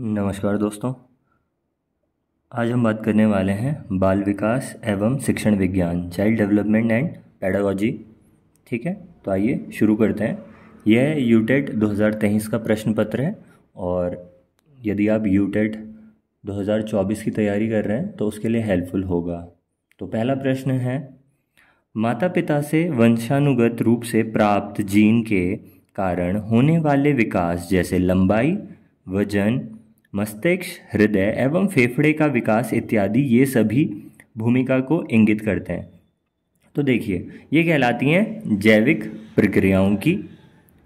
नमस्कार दोस्तों आज हम बात करने वाले हैं बाल विकास एवं शिक्षण विज्ञान चाइल्ड डेवलपमेंट एंड पैडोलॉजी ठीक है तो आइए शुरू करते हैं यह यूटेट e 2023 का प्रश्न पत्र है और यदि आप यूटेट 2024 e की तैयारी कर रहे हैं तो उसके लिए हेल्पफुल होगा तो पहला प्रश्न है माता पिता से वंशानुगत रूप से प्राप्त जीन के कारण होने वाले विकास जैसे लंबाई वजन मस्तिष्क हृदय एवं फेफड़े का विकास इत्यादि ये सभी भूमिका को इंगित करते हैं तो देखिए ये कहलाती हैं जैविक प्रक्रियाओं की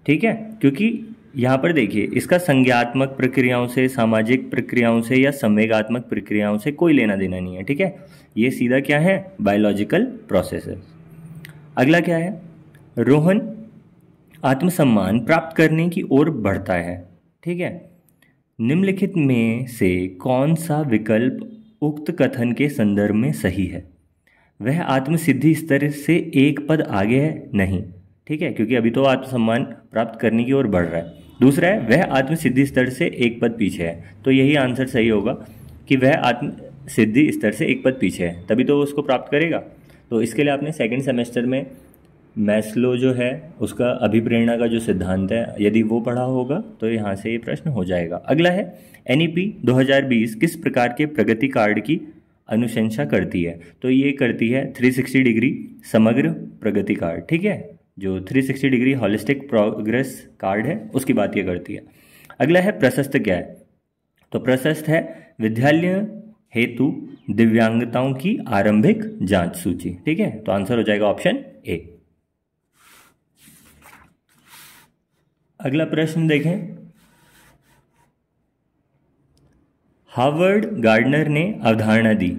ठीक है क्योंकि यहाँ पर देखिए इसका संज्ञात्मक प्रक्रियाओं से सामाजिक प्रक्रियाओं से या संवेगात्मक प्रक्रियाओं से कोई लेना देना नहीं है ठीक है ये सीधा क्या है बायोलॉजिकल है अगला क्या है रोहन आत्मसम्मान प्राप्त करने की ओर बढ़ता है ठीक है निम्नलिखित में से कौन सा विकल्प उक्त कथन के संदर्भ में सही है वह आत्मसिद्धि स्तर से एक पद आगे है नहीं ठीक है क्योंकि अभी तो आत्मसम्मान प्राप्त करने की ओर बढ़ रहा है दूसरा है वह आत्मसिद्धि स्तर से एक पद पीछे है तो यही आंसर सही होगा कि वह आत्म सिद्धि स्तर से एक पद पीछे है तभी तो उसको प्राप्त करेगा तो इसके लिए आपने सेकेंड सेमेस्टर में मैस्लो जो है उसका अभिप्रेरणा का जो सिद्धांत है यदि वो पढ़ा होगा तो यहाँ से ये प्रश्न हो जाएगा अगला है एन 2020 e किस प्रकार के प्रगति कार्ड की अनुशंसा करती है तो ये करती है 360 डिग्री समग्र प्रगति कार्ड ठीक है जो 360 डिग्री हॉलिस्टिक प्रोग्रेस कार्ड है उसकी बात ये करती है अगला है प्रशस्त क्या है तो प्रशस्त है विद्यालय हेतु दिव्यांगताओं की आरंभिक जांच सूची ठीक है तो आंसर हो जाएगा ऑप्शन ए अगला प्रश्न देखें हार्वर्ड गार्डनर ने अवधारणा दी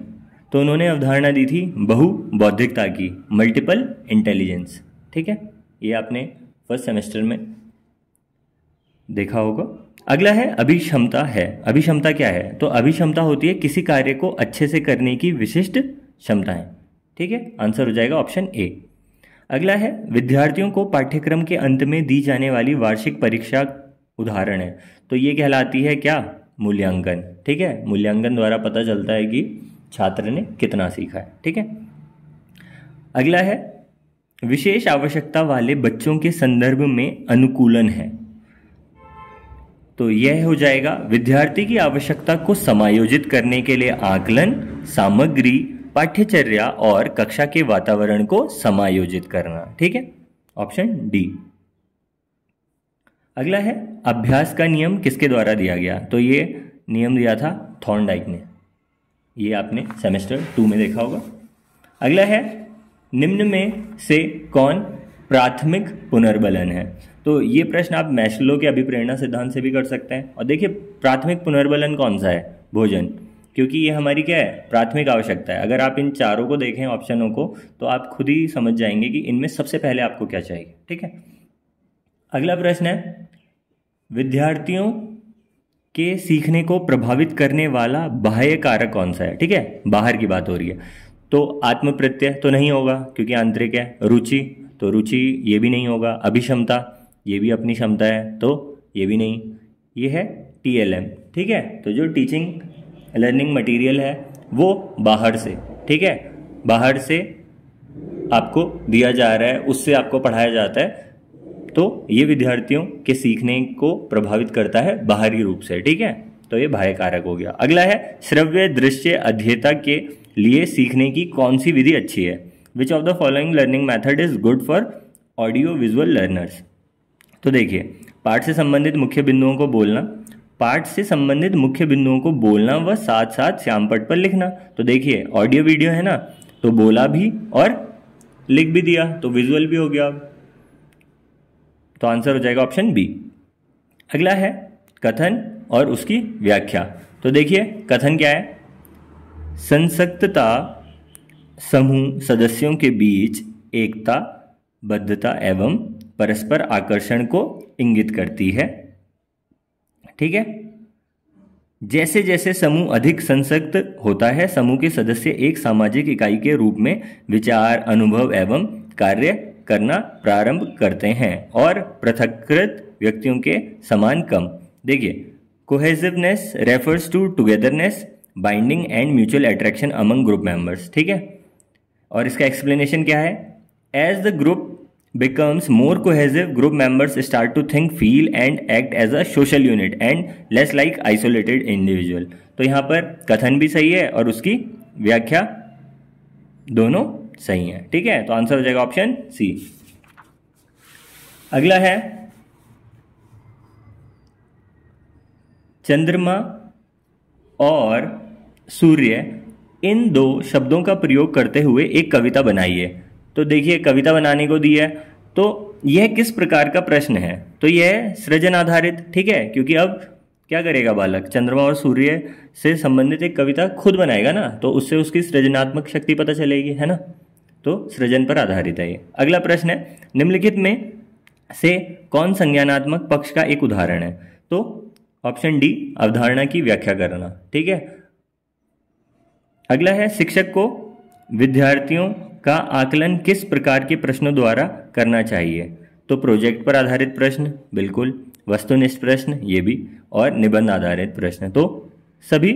तो उन्होंने अवधारणा दी थी बहु बौद्धिकता की मल्टीपल इंटेलिजेंस ठीक है ये आपने फर्स्ट सेमेस्टर में देखा होगा अगला है अभिक्षमता है अभिक्षमता क्या है तो अभिक्षमता होती है किसी कार्य को अच्छे से करने की विशिष्ट क्षमताएं ठीक है आंसर हो जाएगा ऑप्शन ए अगला है विद्यार्थियों को पाठ्यक्रम के अंत में दी जाने वाली वार्षिक परीक्षा उदाहरण है तो ये कहलाती है क्या मूल्यांकन ठीक है मूल्यांकन द्वारा पता चलता है कि छात्र ने कितना सीखा है ठीक है अगला है विशेष आवश्यकता वाले बच्चों के संदर्भ में अनुकूलन है तो यह हो जाएगा विद्यार्थी की आवश्यकता को समायोजित करने के लिए आकलन सामग्री पाठ्यचर्या और कक्षा के वातावरण को समायोजित करना ठीक है ऑप्शन डी अगला है अभ्यास का नियम किसके द्वारा दिया गया तो ये नियम दिया था थॉर्नडाइक ने ये आपने सेमेस्टर टू में देखा होगा अगला है निम्न में से कौन प्राथमिक पुनर्बलन है तो ये प्रश्न आप मैशलो के अभिप्रेरणा सिद्धांत से भी कर सकते हैं और देखिए प्राथमिक पुनर्बलन कौन सा है भोजन क्योंकि ये हमारी क्या है प्राथमिक आवश्यकता है अगर आप इन चारों को देखें ऑप्शनों को तो आप खुद ही समझ जाएंगे कि इनमें सबसे पहले आपको क्या चाहिए ठीक है अगला प्रश्न है विद्यार्थियों के सीखने को प्रभावित करने वाला बाह्य कारक कौन सा है ठीक है बाहर की बात हो रही है तो आत्म प्रत्यय तो नहीं होगा क्योंकि आंतरिक है रुचि तो रुचि ये भी नहीं होगा अभिक्षमता ये भी अपनी क्षमता है तो ये भी नहीं ये है टी एल एम ठीक है तो जो टीचिंग लर्निंग मटेरियल है वो बाहर से ठीक है बाहर से आपको दिया जा रहा है उससे आपको पढ़ाया जाता है तो ये विद्यार्थियों के सीखने को प्रभावित करता है बाहरी रूप से ठीक है तो ये बाह्य कारक हो गया अगला है श्रव्य दृश्य अध्येता के लिए सीखने की कौन सी विधि अच्छी है which of the following learning method is good for audio visual learners तो देखिए पाठ से संबंधित मुख्य बिंदुओं को बोलना पाठ से संबंधित मुख्य बिंदुओं को बोलना व साथ साथ श्यामपट पर लिखना तो देखिए ऑडियो वीडियो है ना तो बोला भी और लिख भी दिया तो विजुअल भी हो गया तो आंसर हो जाएगा ऑप्शन बी अगला है कथन और उसकी व्याख्या तो देखिए कथन क्या है संसक्तता समूह सदस्यों के बीच एकता बद्धता एवं परस्पर आकर्षण को इंगित करती है ठीक है जैसे जैसे समूह अधिक संसक्त होता है समूह के सदस्य एक सामाजिक इकाई के रूप में विचार अनुभव एवं कार्य करना प्रारंभ करते हैं और पृथककृत व्यक्तियों के समान कम देखिए cohesiveness refers to togetherness binding and mutual attraction among group members ठीक है और इसका एक्सप्लेनेशन क्या है as the group becomes more cohesive, group members start to think, feel and act as a social unit and less like isolated individual. तो यहाँ पर कथन भी सही है और उसकी व्याख्या दोनों सही है ठीक है तो आंसर हो जाएगा ऑप्शन सी अगला है चंद्रमा और सूर्य इन दो शब्दों का प्रयोग करते हुए एक कविता बनाइए तो देखिए कविता बनाने को दी है तो यह किस प्रकार का प्रश्न है तो यह सृजन आधारित ठीक है क्योंकि अब क्या करेगा बालक चंद्रमा और सूर्य से संबंधित एक कविता खुद बनाएगा ना तो उससे उसकी सृजनात्मक शक्ति पता चलेगी है ना तो सृजन पर आधारित है ये अगला प्रश्न है निम्नलिखित में से कौन संज्ञानात्मक पक्ष का एक उदाहरण है तो ऑप्शन डी अवधारणा की व्याख्या करना ठीक है अगला है शिक्षक को विद्यार्थियों का आकलन किस प्रकार के प्रश्नों द्वारा करना चाहिए तो प्रोजेक्ट पर आधारित प्रश्न बिल्कुल वस्तुनिष्ठ प्रश्न ये भी और निबंध आधारित प्रश्न तो सभी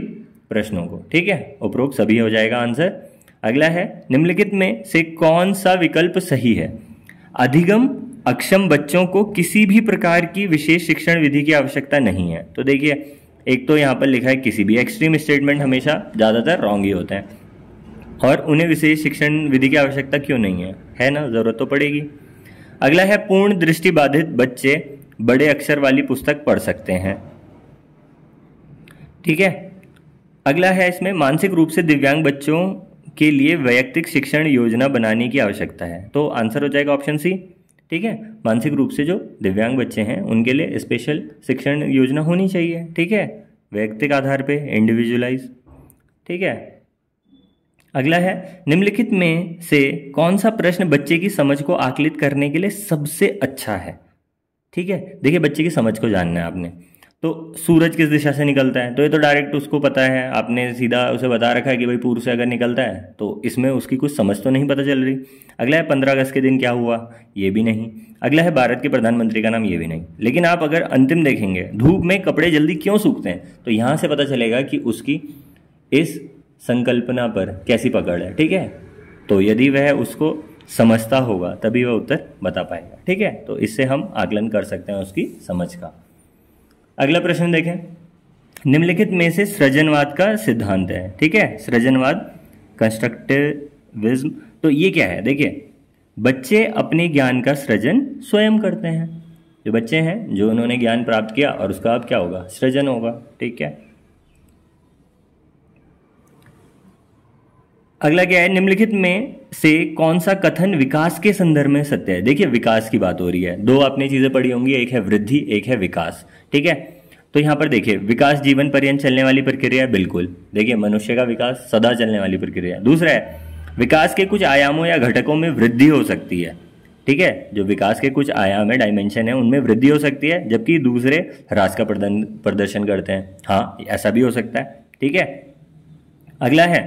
प्रश्नों को ठीक है उपरोक्त सभी हो जाएगा आंसर अगला है निम्नलिखित में से कौन सा विकल्प सही है अधिगम अक्षम बच्चों को किसी भी प्रकार की विशेष शिक्षण विधि की आवश्यकता नहीं है तो देखिए एक तो यहाँ पर लिखा है किसी भी एक्सट्रीम स्टेटमेंट हमेशा ज़्यादातर रॉन्ग ही होते हैं और उन्हें विशेष शिक्षण विधि की आवश्यकता क्यों नहीं है है ना ज़रूरत तो पड़ेगी अगला है पूर्ण दृष्टि बाधित बच्चे बड़े अक्षर वाली पुस्तक पढ़ सकते हैं ठीक है अगला है इसमें मानसिक रूप से दिव्यांग बच्चों के लिए वैयक्तिक शिक्षण योजना बनाने की आवश्यकता है तो आंसर हो जाएगा ऑप्शन सी ठीक है मानसिक रूप से जो दिव्यांग बच्चे हैं उनके लिए स्पेशल शिक्षण योजना होनी चाहिए ठीक है वैयक्तिक आधार पे इंडिविजुअलाइज ठीक है अगला है निम्नलिखित में से कौन सा प्रश्न बच्चे की समझ को आकलित करने के लिए सबसे अच्छा है ठीक है देखिए बच्चे की समझ को जानना है आपने तो सूरज किस दिशा से निकलता है तो ये तो डायरेक्ट उसको पता है आपने सीधा उसे बता रखा है कि भाई पूर्व से अगर निकलता है तो इसमें उसकी कुछ समझ तो नहीं पता चल रही अगला है पंद्रह अगस्त के दिन क्या हुआ ये भी नहीं अगला है भारत के प्रधानमंत्री का नाम ये भी नहीं लेकिन आप अगर अंतिम देखेंगे धूप में कपड़े जल्दी क्यों सूखते हैं तो यहाँ से पता चलेगा कि उसकी इस संकल्पना पर कैसी पकड़ है ठीक है तो यदि वह उसको समझता होगा तभी वह उत्तर बता पाएगा ठीक है तो इससे हम आकलन कर सकते हैं उसकी समझ का अगला प्रश्न देखें निम्नलिखित में से सृजनवाद का सिद्धांत है ठीक है सृजनवाद कंस्ट्रक्टिविज्म तो ये क्या है देखिए बच्चे अपने ज्ञान का सृजन स्वयं करते हैं जो बच्चे हैं जो उन्होंने ज्ञान प्राप्त किया और उसका अब क्या होगा सृजन होगा ठीक है अगला क्या है निम्नलिखित में से कौन सा कथन विकास के संदर्भ में सत्य है देखिए विकास की बात हो रही है दो आपने चीज़ें पढ़ी होंगी एक है वृद्धि एक है विकास ठीक है तो यहां पर देखिए विकास जीवन पर्यंत चलने वाली प्रक्रिया है बिल्कुल देखिए मनुष्य का विकास सदा चलने वाली प्रक्रिया है दूसरा है विकास के कुछ आयामों या घटकों में वृद्धि हो सकती है ठीक है जो विकास के कुछ आयाम है डायमेंशन है उनमें वृद्धि हो सकती है जबकि दूसरे ह्रास का प्रदर्शन करते हैं हाँ ऐसा भी हो सकता है ठीक है अगला है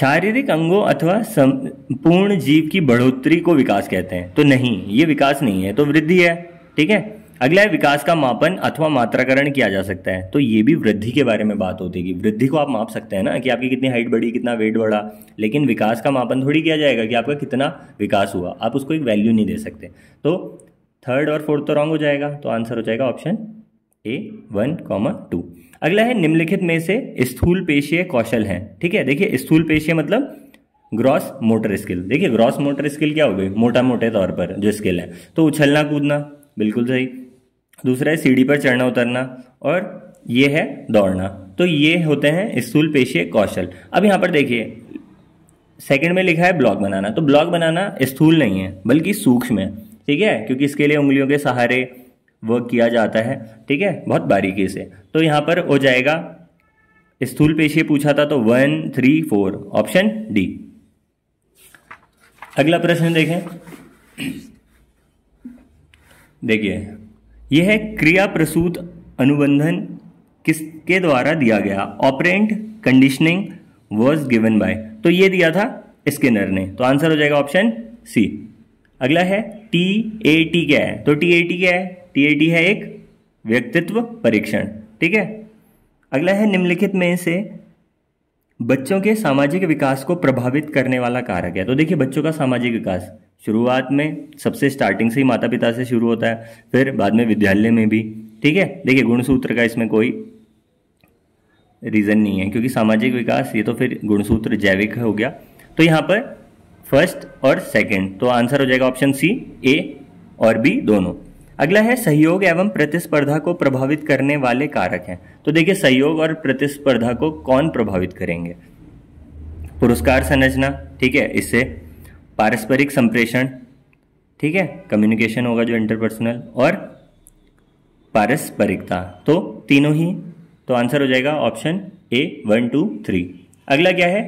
शारीरिक अंगों अथवा संपूर्ण जीव की बढ़ोतरी को विकास कहते हैं तो नहीं ये विकास नहीं है तो वृद्धि है ठीक है अगला है विकास का मापन अथवा मात्राकरण किया जा सकता है तो ये भी वृद्धि के बारे में बात होती है कि वृद्धि को आप माप सकते हैं ना कि आपकी कितनी हाइट बढ़ी कितना वेट बढ़ा लेकिन विकास का मापन थोड़ी किया जाएगा कि आपका कितना विकास हुआ आप उसको एक वैल्यू नहीं दे सकते तो थर्ड और फोर्थ तो रॉन्ग हो जाएगा तो आंसर हो जाएगा option A one comma two अगला है निम्नलिखित में से स्थूल पेशीय कौशल हैं ठीक है देखिए स्थूल पेशीय मतलब ग्रॉस मोटर स्किल देखिए ग्रॉस मोटर स्किल क्या हो गई मोटा मोटे तौर पर जो स्किल है तो उछलना कूदना बिल्कुल सही दूसरा है सीढ़ी पर चढ़ना उतरना और ये है दौड़ना तो ये होते हैं स्थूल पेशीय कौशल अब यहाँ पर देखिए सेकंड में लिखा है ब्लॉक बनाना तो ब्लॉक बनाना स्थूल नहीं है बल्कि सूक्ष्म है ठीक है क्योंकि इसके लिए उंगलियों के सहारे वर्क किया जाता है ठीक है बहुत बारीकी से तो यहाँ पर हो जाएगा स्थूल पेशी पूछा था तो one three four option D अगला प्रश्न देखें देखिए यह क्रिया प्रसूत अनुबंधन किसके द्वारा दिया गया operant conditioning was given by तो यह दिया था स्किनर ने तो आंसर हो जाएगा ऑप्शन सी अगला है टी ए टी क्या है तो टी ए टी क्या है टीएटी है एक व्यक्तित्व परीक्षण ठीक है अगला है निम्नलिखित में से बच्चों के सामाजिक विकास को प्रभावित करने वाला कारक है तो देखिए बच्चों का सामाजिक विकास शुरुआत में सबसे स्टार्टिंग से ही माता पिता से शुरू होता है फिर बाद में विद्यालय में भी ठीक है देखिए गुणसूत्र का इसमें कोई रीज़न नहीं है क्योंकि सामाजिक विकास ये तो फिर गुणसूत्र जैविक हो गया तो यहां पर फर्स्ट और सेकंड तो आंसर हो जाएगा ऑप्शन सी ए और बी दोनों अगला है सहयोग एवं प्रतिस्पर्धा को प्रभावित करने वाले कारक हैं तो देखिए सहयोग और प्रतिस्पर्धा को कौन प्रभावित करेंगे पुरस्कार संरचना ठीक है इससे पारस्परिक संप्रेषण ठीक है कम्युनिकेशन होगा जो इंटरपर्सनल और पारस्परिकता तो तीनों ही तो आंसर हो जाएगा option A one two three अगला क्या है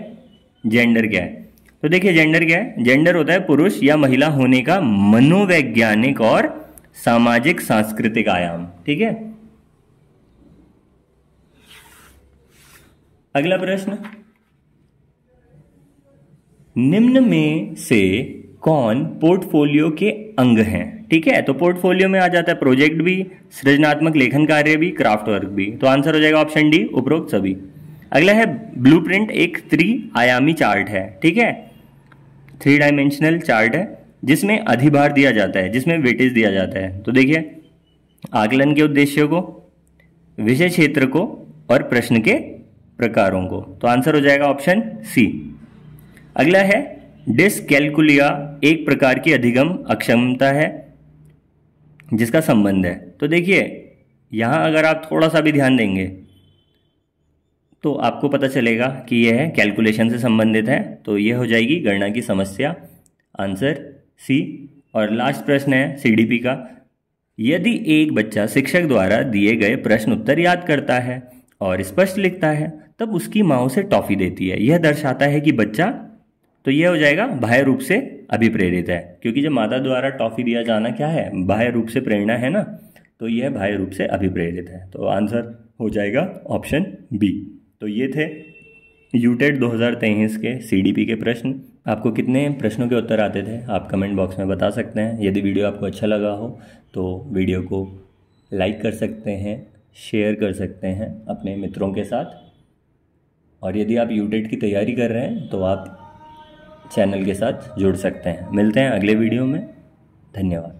जेंडर क्या है तो देखिए जेंडर क्या है जेंडर होता है पुरुष या महिला होने का मनोवैज्ञानिक और सामाजिक सांस्कृतिक आयाम ठीक है अगला प्रश्न निम्न में से कौन पोर्टफोलियो के अंग हैं ठीक है तो पोर्टफोलियो में आ जाता है प्रोजेक्ट भी सृजनात्मक लेखन कार्य भी क्राफ्ट वर्क भी तो आंसर हो जाएगा ऑप्शन डी उपरोक्त सभी अगला है ब्लूप्रिंट एक त्रि आयामी चार्ट है ठीक है थ्री डायमेंशनल चार्ट है जिसमें अधिभार दिया जाता है जिसमें वेटेज दिया जाता है तो देखिए आकलन के उद्देश्य को विषय क्षेत्र को और प्रश्न के प्रकारों को तो आंसर हो जाएगा ऑप्शन सी अगला है डिसकैलकुलिया एक प्रकार की अधिगम अक्षमता है जिसका संबंध है तो देखिए यहाँ अगर आप थोड़ा सा भी ध्यान देंगे तो आपको पता चलेगा कि यह है कैलकुलेशन से संबंधित है तो यह हो जाएगी गणना की समस्या आंसर सी और लास्ट प्रश्न है सीडीपी का यदि एक बच्चा शिक्षक द्वारा दिए गए प्रश्न उत्तर याद करता है और स्पष्ट लिखता है तब उसकी माँ उसे टॉफ़ी देती है यह दर्शाता है कि बच्चा तो यह हो जाएगा बाह्य रूप से अभिप्रेरित है क्योंकि जब माता द्वारा टॉफ़ी दिया जाना क्या है बाह्य रूप से प्रेरणा है ना तो यह बाह्य रूप से अभिप्रेरित है तो आंसर हो जाएगा ऑप्शन बी तो ये थे यूटेड e दो के सी के प्रश्न आपको कितने प्रश्नों के उत्तर आते थे आप कमेंट बॉक्स में बता सकते हैं यदि वीडियो आपको अच्छा लगा हो तो वीडियो को लाइक कर सकते हैं शेयर कर सकते हैं अपने मित्रों के साथ और यदि आप यूटेट की तैयारी कर रहे हैं तो आप चैनल के साथ जुड़ सकते हैं मिलते हैं अगले वीडियो में धन्यवाद